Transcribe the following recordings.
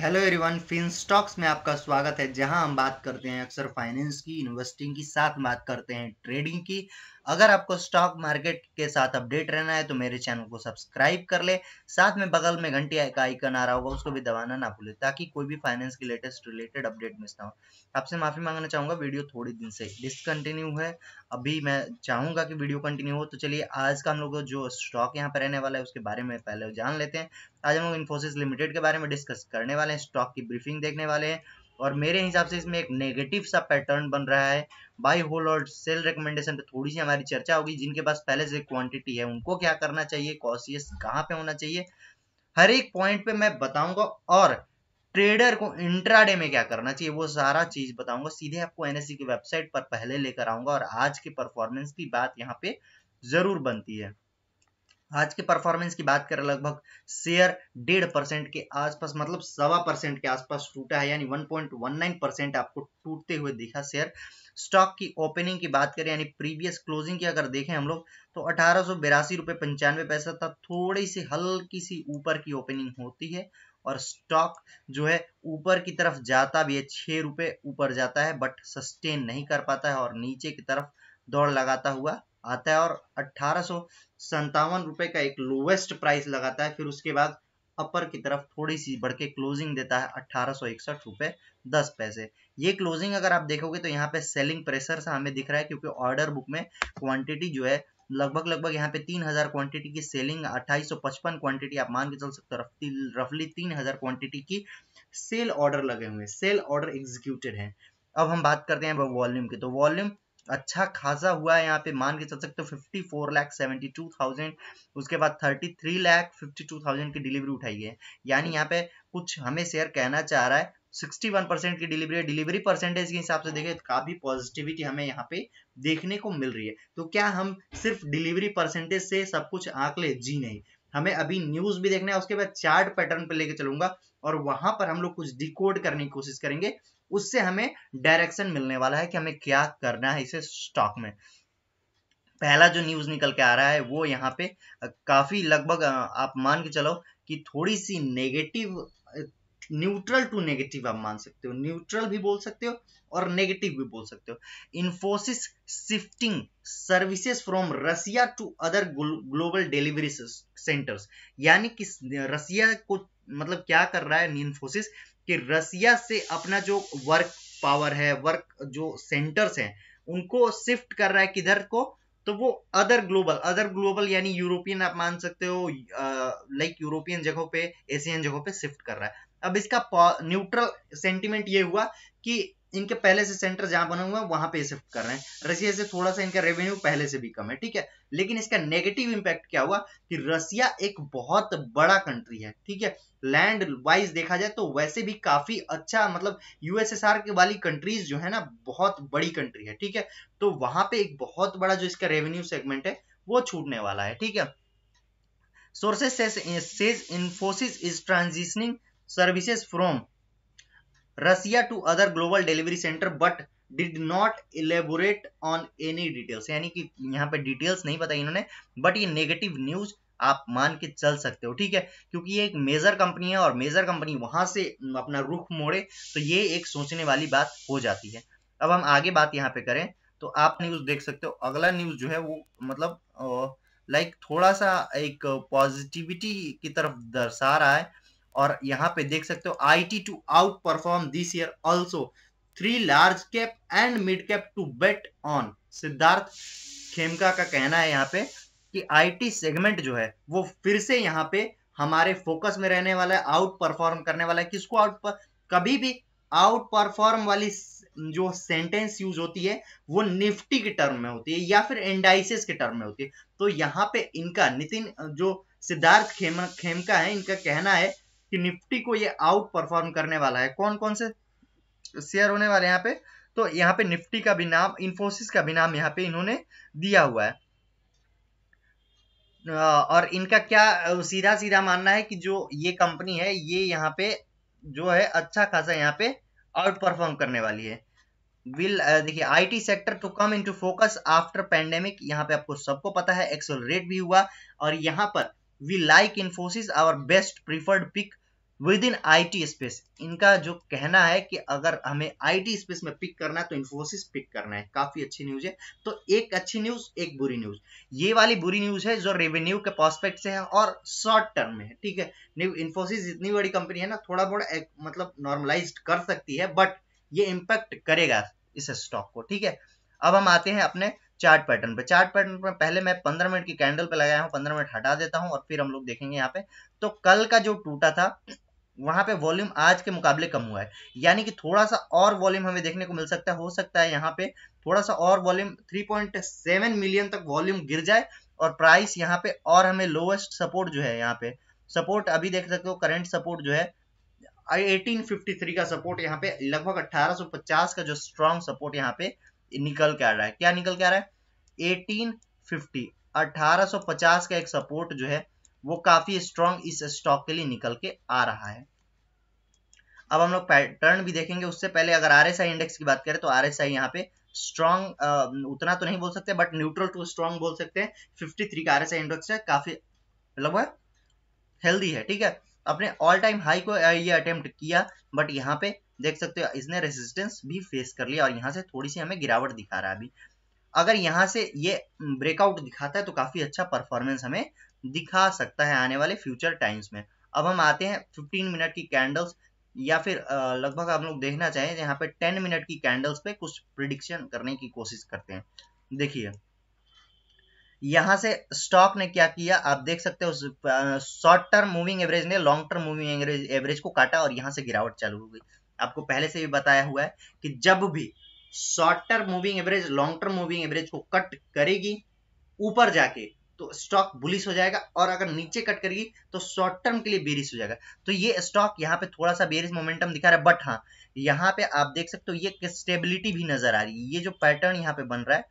Hello everyone stocks में आपका स्वागत है जहां हम बात करते हैं अक्सर फाइनेंस की इन्वेस्टिंग की साथ बात करते हैं ट्रेडिंग की अगर आपको स्टॉक मार्केट के साथ अपडेट रहना है तो मेरे चैनल को सब्सक्राइब कर ले साथ में बगल में घंटी का आइकन आ रहा होगा उसको भी दबाना ना भूले ताकि कोई भी फाइनेंस के लेटेस्ट रिलेटेड अपडेट मिस ना हो आपसे माफी मांगना चाहूंगा वीडियो थोड़ी दिन से डिसकंटिन्यू है अभी मैं चाहूंगा कि वीडियो कंटिन्यू हो तो चलिए आज का हम लोग जो स्टॉक यहाँ पर रहने वाला है उसके बारे में पहले जान लेते हैं आज हम लोग इन्फोसिस लिमिटेड के बारे में डिस्कस करने वाले हैं स्टॉक की ब्रीफिंग देखने वाले हैं और मेरे हिसाब से इसमें एक नेगेटिव सा पैटर्न बन रहा है बाई होल और सेल रिकमेंडेशन पे थोड़ी सी हमारी चर्चा होगी जिनके पास पहले से क्वांटिटी है उनको क्या करना चाहिए कॉशियस कहाँ पे होना चाहिए हर एक पॉइंट पे मैं बताऊंगा और ट्रेडर को इंट्राडे में क्या करना चाहिए वो सारा चीज बताऊंगा सीधे आपको एनएससी e की वेबसाइट पर पहले लेकर आऊंगा और आज की परफॉर्मेंस की बात यहाँ पे जरूर बनती है आज के परफॉर्मेंस की बात करें लगभग शेयर डेढ़ परसेंट के आसपास मतलब सवा परसेंट के आसपास टूटा है यानी 1.19 परसेंट आपको टूटते हुए देखा शेयर स्टॉक की ओपनिंग की बात करें यानी प्रीवियस क्लोजिंग की अगर देखें हम लोग तो अठारह सौ बिरासी रुपये पंचानवे पैसा था थोड़ी सी हल्की सी ऊपर की ओपनिंग होती है और स्टॉक जो है ऊपर की तरफ जाता भी है छः रुपये ऊपर जाता है बट सस्टेन नहीं कर पाता है और नीचे की तरफ दौड़ लगाता हुआ आता है और संतावन रुपए का एक लोवेस्ट प्राइस लगाता है फिर उसके बाद अपर की तरफ थोड़ी सी बढ़ के क्लोजिंग देता है अठारह रुपए दस पैसे ये क्लोजिंग अगर आप देखोगे तो यहाँ पे सेलिंग प्रेशर सा हमें दिख रहा है क्योंकि ऑर्डर बुक में क्वांटिटी जो है लगभग लगभग यहाँ पे 3000 क्वांटिटी की सेलिंग 2855 क्वांटिटी आप मान के चल सकते हो रफली रफली 3000 क्वांटिटी की सेल ऑर्डर लगे हुए सेल ऑर्डर एग्जीक्यूटेड है अब हम बात करते हैं वॉल्यूम की तो वॉल्यूम अच्छा खासा हुआ है यहाँ पे मान के चल सकते हो fifty four lakh seventy two thousand उसके बाद thirty three lakh fifty two thousand की डिलीवरी उठाई है यानी यहाँ पे कुछ हमें शेयर कहना चाह रहा है 61 परसेंट की डिलीवरी है डिलीवरी परसेंटेज के हिसाब से देखें तो काफी पॉजिटिविटी हमें यहाँ पे देखने को मिल रही है तो क्या हम सिर्फ डिलीवरी परसेंटेज से सब कुछ आंक ले जी नहीं हमें अभी न्यूज भी देखना है उसके बाद चार्ट पैटर्न पे लेके चलूंगा और वहां पर हम लोग कुछ डिकोड करने की कोशिश करेंगे उससे हमें डायरेक्शन मिलने वाला है कि हमें क्या करना है इसे स्टॉक में पहला जो न्यूज निकल के आ रहा है वो यहाँ पे काफी लगभग आप मान के चलो कि थोड़ी सी नेगेटिव न्यूट्रल टू नेगेटिव आप मान सकते हो न्यूट्रल भी बोल सकते हो और नेगेटिव भी बोल सकते हो Infosys shifting services from Russia to other global delivery centres यानी कि रसिया को मतलब क्या कर रहा है इन्फोसिस कि रसिया से अपना जो वर्क पावर है वर्क जो सेंटर्स हैं उनको शिफ्ट कर रहा है किधर को तो वो अदर ग्लोबल अदर ग्लोबल यानी यूरोपियन आप मान सकते हो लाइक यूरोपियन जगहों पे एशियन जगहों पे शिफ्ट कर रहा है अब इसका न्यूट्रल सेंटिमेंट ये हुआ कि इनके पहले से सेंटर जहां बने हुए हैं वहां पे शिफ्ट कर रहे हैं रशिया से थोड़ा सा इनका रेवेन्यू पहले से भी कम है ठीक है लेकिन इसका नेगेटिव इम्पैक्ट क्या हुआ कि रसिया एक बहुत बड़ा कंट्री है ठीक है लैंड वाइज देखा जाए तो वैसे भी काफी अच्छा मतलब यूएसएसआर के वाली कंट्रीज जो है ना बहुत बड़ी कंट्री है ठीक है तो वहां पे एक बहुत बड़ा जो इसका रेवेन्यू सेगमेंट है वो छूटने वाला है ठीक है sources Infosys is transitioning services from Russia to other global delivery centre but did not elaborate on any details यानी कि यहाँ पे डिटेल्स नहीं बताई इन्होंने बट ये नेगेटिव न्यूज आप मान के चल सकते हो ठीक है क्योंकि ये एक मेजर कंपनी है और मेजर कंपनी वहां से अपना रुख मोड़े तो ये एक सोचने वाली बात हो जाती है अब हम आगे बात यहाँ पे करें तो आप न्यूज देख सकते हो अगला न्यूज जो है वो मतलब लाइक थोड़ा सा एक पॉजिटिविटी की तरफ दर्शा रहा है और यहाँ पे देख सकते हो I T to outperform this year also three large cap and mid cap to bet on Siddharth Khemka का कहना है यहाँ पे कि आईटी सेगमेंट जो है वो फिर से यहाँ पे हमारे फोकस में रहने वाला है आउट परफॉर्म करने वाला है किसको आउट पर कभी भी आउट परफॉर्म वाली जो सेंटेंस यूज होती है वो निफ्टी के टर्म में होती है या फिर एंडाइसिस के टर्म में होती है तो यहाँ पे इनका नितिन जो सिद्धार्थ खेम खेमका है इनका कहना है कि निफ्टी को ये आउट परफॉर्म करने वाला है कौन कौन से शेयर होने वाले यहाँ पे तो यहाँ पे निफ्टी का भी नाम इन्फोसिस का भी नाम यहाँ पे इन्होंने दिया हुआ है और इनका क्या सीधा सीधा मानना है कि जो ये कंपनी है ये यहाँ पे जो है अच्छा खासा यहाँ पे आउट परफॉर्म करने वाली है विल देखिए IT sector to come into focus after pandemic यहाँ पे आपको सबको पता है रेट भी हुआ और यहाँ पर we like Infosys our best preferred pick within IT space. इनका जो कहना है कि अगर हमें आईटी स्पेस में पिक करना है तो इन्फोसिस पिक करना है काफी अच्छी न्यूज है तो एक अच्छी न्यूज एक बुरी न्यूज ये वाली बुरी न्यूज है जो रेवेन्यू के प्रॉस्पेक्ट से है और शॉर्ट टर्म में है ठीक है न्यू इन्फोसिस इतनी बड़ी कंपनी है ना थोड़ा बहुत एक मतलब नॉर्मलाइज कर सकती है बट ये इम्पैक्ट करेगा इस स्टॉक को ठीक है अब हम आते हैं अपने चार्ट पैटर्न पे चार्ट पैटर्न पे पहले मैं पंद्रह मिनट की कैंडल पे लगाया हूँ पंद्रह मिनट हटा देता हूँ और फिर हम लोग देखेंगे यहाँ पे तो कल का जो टूटा था वहां पे वॉल्यूम आज के मुकाबले कम हुआ है यानी कि थोड़ा सा और वॉल्यूम हमें देखने को मिल सकता है हो सकता है यहाँ पे थोड़ा सा और वॉल्यूम 3.7 मिलियन तक वॉल्यूम गिर जाए और प्राइस यहाँ पे और हमें लोवेस्ट सपोर्ट जो है यहाँ पे सपोर्ट अभी देख सकते हो करेंट सपोर्ट जो है 1853 का सपोर्ट यहाँ पे लगभग 1850 का जो स्ट्रॉन्ग सपोर्ट यहाँ पे निकल के आ रहा है क्या निकल के आ रहा है 1850 1850 का एक सपोर्ट जो है वो काफी स्ट्रॉन्ग इस स्टॉक के लिए निकल के आ रहा है अब हम लोग पैटर्न भी देखेंगे उससे पहले अगर आर इंडेक्स की बात करें तो आर एस यहाँ पे स्ट्रॉन्ग उतना तो नहीं बोल सकते बट न्यूट्रल टू स्ट्रॉन्ग बोल सकते हैं 53 का आर एस इंडेक्स है काफी मतलब हेल्दी है ठीक है अपने ऑल टाइम हाई को ये अटेम्प्ट किया बट यहाँ पे देख सकते हो इसने रेजिस्टेंस भी फेस कर लिया और यहाँ से थोड़ी सी हमें गिरावट दिखा रहा है अभी अगर यहाँ से ये ब्रेकआउट हम्म, दिखाता है तो काफी अच्छा परफॉर्मेंस हमें दिखा सकता है आने वाले फ्यूचर टाइम्स में अब हम आते हैं फिफ्टीन मिनट की कैंडल्स या फिर लगभग आप लोग देखना चाहें यहाँ पे टेन मिनट की कैंडल्स पे कुछ प्रिडिक्शन करने की कोशिश करते हैं देखिए यहाँ से स्टॉक ने क्या किया आप देख सकते हो शॉर्ट टर्म मूविंग एवरेज ने लॉन्ग टर्म मूविंग एवरेज को काटा और यहाँ से गिरावट चालू हो गई आपको पहले से भी बताया हुआ है कि जब भी short term moving average long term moving average को कट करेगी ऊपर जाके तो स्टॉक बुलिस हो जाएगा और अगर नीचे कट करेगी तो शॉर्ट टर्म के लिए बेरिस हो जाएगा तो ये स्टॉक यहाँ पे थोड़ा सा बेरिस मोमेंटम दिखा रहा है बट हाँ यहाँ पे आप देख सकते हो ये स्टेबिलिटी भी नजर आ रही है ये जो पैटर्न यहाँ पे बन रहा है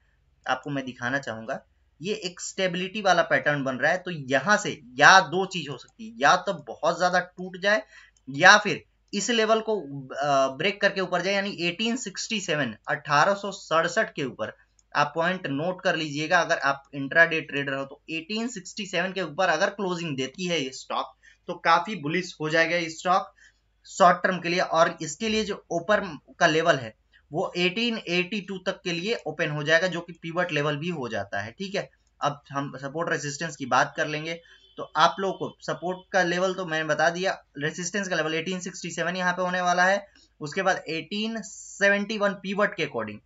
आपको मैं दिखाना चाहूंगा ये एक स्टेबिलिटी वाला पैटर्न बन रहा है तो यहां से या दो चीज हो सकती है या तो बहुत ज्यादा टूट जाए या फिर इस लेवल को ब्रेक करके ऊपर जाए यानी 1867 1867 के ऊपर आप पॉइंट नोट कर लीजिएगा अगर आप इंट्राडे ट्रेडर हो तो 1867 के ऊपर अगर क्लोजिंग देती है ये स्टॉक तो काफी बुलिस हो जाएगा ये स्टॉक शॉर्ट टर्म के लिए और इसके लिए जो ओपर का लेवल है वो 1882 तक के लिए ओपन हो जाएगा जो कि पीवट लेवल भी हो जाता है ठीक है अब हम सपोर्ट रेजिस्टेंस की बात कर लेंगे तो आप लोग को सपोर्ट का लेवल तो मैंने बता दिया रेसिस्टेंस का लेवल 1867 यहाँ पे होने वाला है उसके बाद 1871 पीवट के अकॉर्डिंग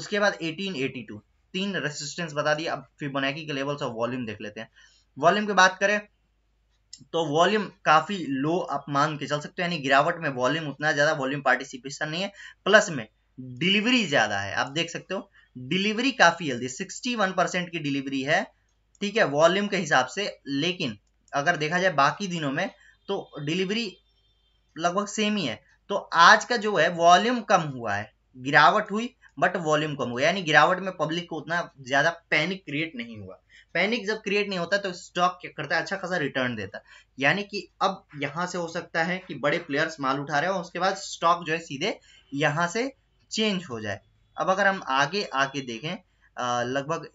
उसके बाद 1882 तीन रेसिस्टेंस बता दिया अब फिबोनाची के लेवल्स ऑफ वॉल्यूम देख लेते हैं वॉल्यूम की बात करें तो वॉल्यूम काफी लो आप मान के चल सकते हो यानी गिरावट में वॉल्यूम उतना ज्यादा वॉल्यूम पार्टिसिपेशन नहीं है प्लस में डिलीवरी ज्यादा है आप देख सकते हो डिलीवरी काफी हेल्दी 61 परसेंट की डिलीवरी है ठीक है वॉल्यूम के हिसाब से लेकिन अगर देखा जाए बाकी दिनों में तो डिलीवरी लगभग सेम ही है तो आज का जो है वॉल्यूम कम हुआ है गिरावट हुई बट वॉल्यूम कम हुआ यानी गिरावट में पब्लिक को उतना ज्यादा पैनिक क्रिएट नहीं हुआ पैनिक जब क्रिएट नहीं होता तो स्टॉक क्या करता है अच्छा खासा रिटर्न देता है यानी कि अब यहां से हो सकता है कि बड़े प्लेयर्स माल उठा रहे हो उसके बाद स्टॉक जो है सीधे यहां से चेंज हो जाए अब अगर हम आगे आके देखें लगभग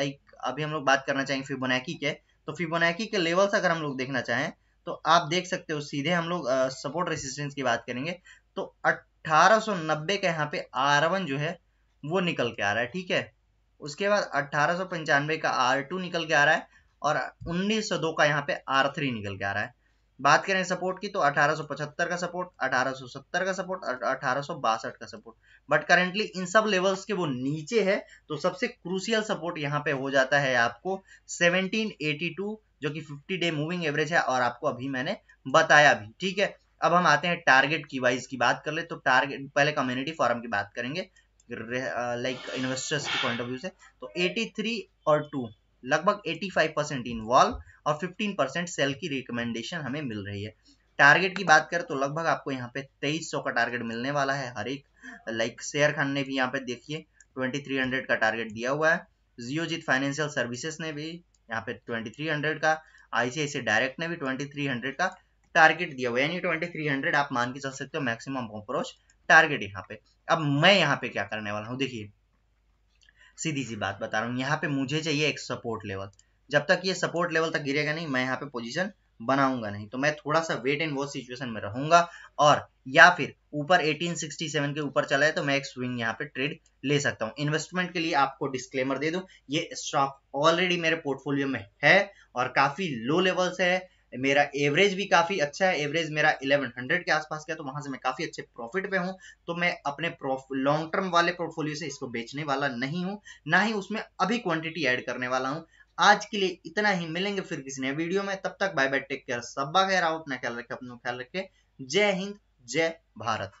लाइक अभी हम लोग बात करना चाहेंगे फिबोनाकी के तो फिबोनाकी के लेवल्स अगर हम लोग देखना चाहें तो आप देख सकते हो सीधे हम लोग सपोर्ट रेसिस्टेंस की बात करेंगे तो 1890 का यहाँ पे आर जो है वो निकल के आ रहा है ठीक है उसके बाद अट्ठारह का आर निकल के आ रहा है और दो का यहाँ पे आर निकल के आ रहा है बात करें सपोर्ट की तो 1875 का सपोर्ट 1870 का सपोर्ट अठारह का सपोर्ट बट करेंटली इन सब लेवल्स के वो नीचे है तो सबसे क्रूसियल सपोर्ट यहाँ पे हो जाता है आपको 1782 जो कि 50 डे मूविंग एवरेज है और आपको अभी मैंने बताया भी ठीक है अब हम आते हैं टारगेट की वाइज की बात कर ले तो टारगेट पहले कम्युनिटी फॉरम की बात करेंगे लाइक इन्वेस्टर्स के पॉइंट ऑफ व्यू से तो एटी और टू लगभग 85 परसेंट इन्वॉल्व और 15 परसेंट सेल की रिकमेंडेशन हमें मिल रही है टारगेट की बात करें तो लगभग आपको यहाँ पे 2300 का टारगेट मिलने वाला है हर एक लाइक शेयर खान ने भी यहाँ पे देखिए 2300 का टारगेट दिया हुआ है जियोजित फाइनेंशियल सर्विसेज ने भी यहाँ पे 2300 का आईसीआईसी डायरेक्ट ने भी 2300 का टारगेट दिया हुआ है यानी 2300 आप मान के चल सकते हो मैक्सिमम अप्रोच टारगेट यहाँ पे अब मैं यहाँ पे क्या करने वाला हूँ देखिए सीधी सी बात बता रहा हूँ यहाँ पे मुझे चाहिए एक सपोर्ट लेवल जब तक ये सपोर्ट लेवल तक गिरेगा नहीं मैं यहाँ पे पोजीशन बनाऊंगा नहीं तो मैं थोड़ा सा वेट एंड वो सिचुएशन में रहूंगा और या फिर ऊपर 1867 के ऊपर चला है तो मैं एक स्विंग यहाँ पे ट्रेड ले सकता हूँ इन्वेस्टमेंट के लिए आपको डिस्क्लेमर दे दू ये स्टॉक ऑलरेडी मेरे पोर्टफोलियो में है और काफी लो लेवल से है मेरा एवरेज भी काफ़ी अच्छा है एवरेज मेरा 1100 के आसपास का है तो वहां से मैं काफ़ी अच्छे प्रॉफिट पे हूं तो मैं अपने लॉन्ग टर्म वाले पोर्टफोलियो से इसको बेचने वाला नहीं हूँ ना ही उसमें अभी क्वांटिटी ऐड करने वाला हूँ आज के लिए इतना ही मिलेंगे फिर किसी नए वीडियो में तब तक बाय बाय टेक केयर सब्बा कह अपना ख्याल रखे अपना ख्याल रखे जय हिंद जय भारत